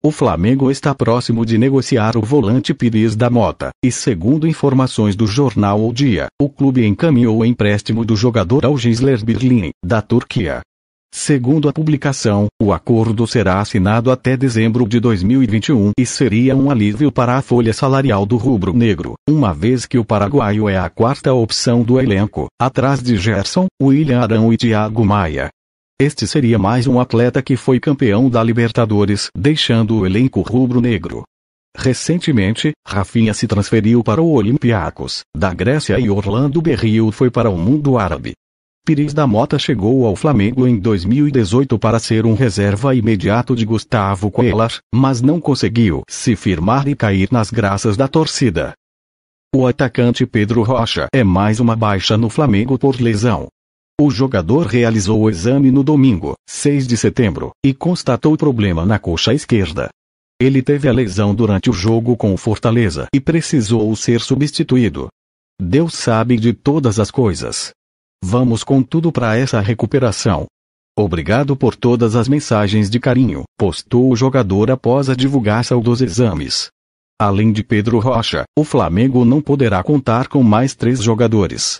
O Flamengo está próximo de negociar o volante Pires da Mota, e segundo informações do jornal O Dia, o clube encaminhou o empréstimo do jogador ao Gisler Berlin, da Turquia. Segundo a publicação, o acordo será assinado até dezembro de 2021 e seria um alívio para a folha salarial do rubro-negro, uma vez que o paraguaio é a quarta opção do elenco, atrás de Gerson, William Arão e Thiago Maia. Este seria mais um atleta que foi campeão da Libertadores, deixando o elenco rubro-negro. Recentemente, Rafinha se transferiu para o Olympiacos, da Grécia e Orlando Berrio foi para o mundo árabe. Pires da Mota chegou ao Flamengo em 2018 para ser um reserva imediato de Gustavo Coelhas, mas não conseguiu se firmar e cair nas graças da torcida. O atacante Pedro Rocha é mais uma baixa no Flamengo por lesão. O jogador realizou o exame no domingo, 6 de setembro, e constatou problema na coxa esquerda. Ele teve a lesão durante o jogo com o Fortaleza e precisou ser substituído. Deus sabe de todas as coisas. Vamos com tudo para essa recuperação. Obrigado por todas as mensagens de carinho, postou o jogador após a divulgação dos exames. Além de Pedro Rocha, o Flamengo não poderá contar com mais três jogadores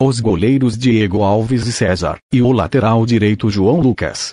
os goleiros Diego Alves e César, e o lateral direito João Lucas.